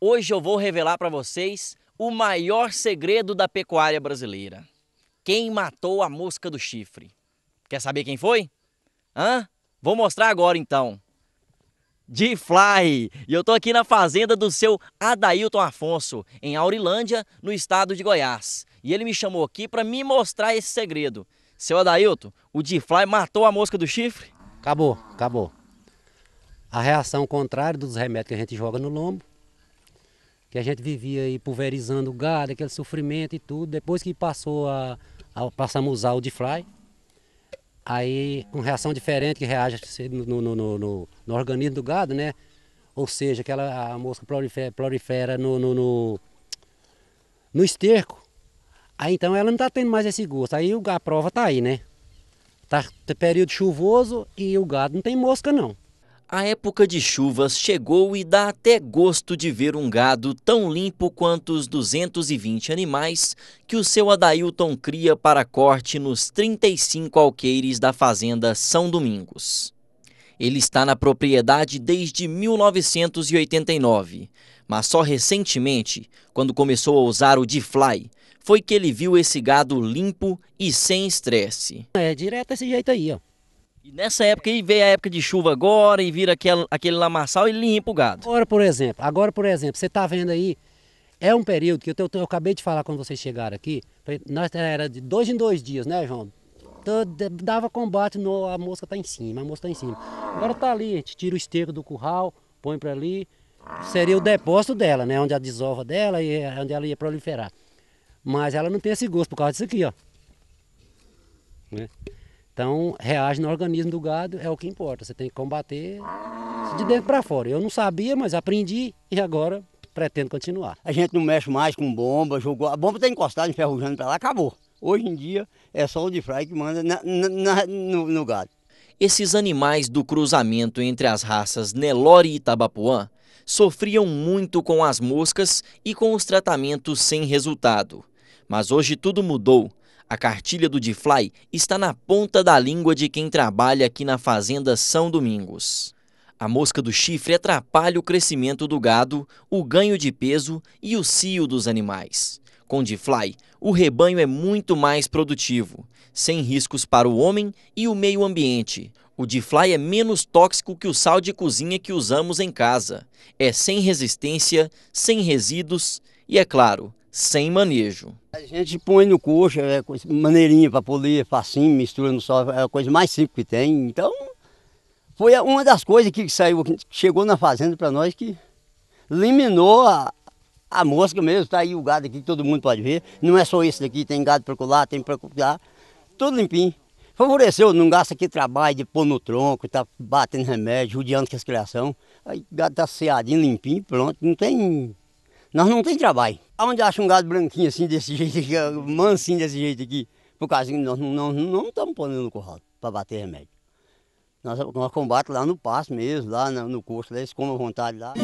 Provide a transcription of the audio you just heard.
Hoje eu vou revelar para vocês o maior segredo da pecuária brasileira. Quem matou a mosca do chifre? Quer saber quem foi? Hã? Vou mostrar agora então. De Fly! E eu tô aqui na fazenda do seu Adailton Afonso, em Aurilândia, no estado de Goiás. E ele me chamou aqui para me mostrar esse segredo. Seu Adailton, o De Fly matou a mosca do chifre? Acabou, acabou. A reação contrária dos remédios que a gente joga no lombo, que a gente vivia aí pulverizando gado, aquele sofrimento e tudo. Depois que passou a, a passamos a usar o de fly, aí com reação diferente que reage no, no, no, no, no organismo do gado, né? Ou seja, aquela a mosca prolifera, prolifera no, no, no, no esterco. Aí então ela não está tendo mais esse gosto. Aí a prova está aí, né? Tá período chuvoso e o gado não tem mosca não. A época de chuvas chegou e dá até gosto de ver um gado tão limpo quanto os 220 animais que o seu Adailton cria para corte nos 35 alqueires da fazenda São Domingos. Ele está na propriedade desde 1989, mas só recentemente, quando começou a usar o D-Fly, foi que ele viu esse gado limpo e sem estresse. É direto desse jeito aí, ó. E nessa época aí vem a época de chuva agora e vira aquele, aquele lamaçal e limpa o gado. Agora, por exemplo, agora, por exemplo, você está vendo aí, é um período que eu, eu, eu, acabei de falar quando vocês chegaram aqui, nós era de dois em dois dias, né, João? dava combate, no, a mosca está em cima, a mosca está em cima. Agora está ali, a gente tira o esterco do curral, põe para ali, seria o depósito dela, né? Onde a desova dela e eh, onde ela ia proliferar. Mas ela não tem esse gosto por causa disso aqui, ó. Né? Então, reage no organismo do gado, é o que importa. Você tem que combater de dentro para fora. Eu não sabia, mas aprendi e agora pretendo continuar. A gente não mexe mais com bomba, jogou. A bomba está encostada, enferrujando para lá, acabou. Hoje em dia é só o de fraio que manda na, na, no, no gado. Esses animais do cruzamento entre as raças Nelore e Tabapuã sofriam muito com as moscas e com os tratamentos sem resultado. Mas hoje tudo mudou a cartilha do DeFly está na ponta da língua de quem trabalha aqui na Fazenda São Domingos. A mosca do chifre atrapalha o crescimento do gado, o ganho de peso e o cio dos animais. Com DeFly, o rebanho é muito mais produtivo, sem riscos para o homem e o meio ambiente. O DeFly é menos tóxico que o sal de cozinha que usamos em casa. É sem resistência, sem resíduos e, é claro, sem manejo. A gente põe no coxo, é maneirinha para polir, facinho, mistura no sol, é a coisa mais simples que tem. Então, foi uma das coisas que saiu, que chegou na fazenda para nós que eliminou a, a mosca mesmo. Está aí o gado aqui que todo mundo pode ver. Não é só esse daqui, tem gado para tem para Tudo limpinho. Favoreceu, não gasta aqui trabalho de pôr no tronco, tá batendo remédio, judiando com as criação. Aí o gado tá ceadinho, limpinho, pronto. Não tem nós não tem trabalho. Onde acha um gado branquinho assim, desse jeito aqui, mansinho desse jeito aqui, por causa que nós não, não, estamos pondo no curral para bater remédio. Nós, nós combatemos lá no passo mesmo, lá no, no eles comem à vontade lá.